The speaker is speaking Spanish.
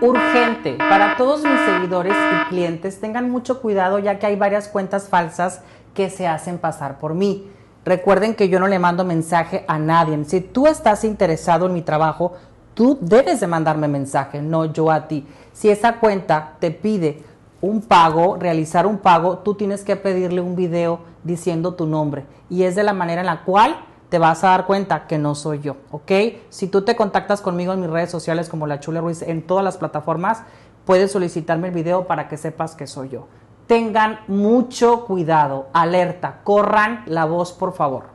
urgente para todos mis seguidores y clientes, tengan mucho cuidado ya que hay varias cuentas falsas que se hacen pasar por mí. Recuerden que yo no le mando mensaje a nadie. Si tú estás interesado en mi trabajo, tú debes de mandarme mensaje, no yo a ti. Si esa cuenta te pide un pago, realizar un pago, tú tienes que pedirle un video diciendo tu nombre. Y es de la manera en la cual te vas a dar cuenta que no soy yo, ¿ok? Si tú te contactas conmigo en mis redes sociales como La chula Ruiz en todas las plataformas, puedes solicitarme el video para que sepas que soy yo. Tengan mucho cuidado, alerta, corran la voz por favor.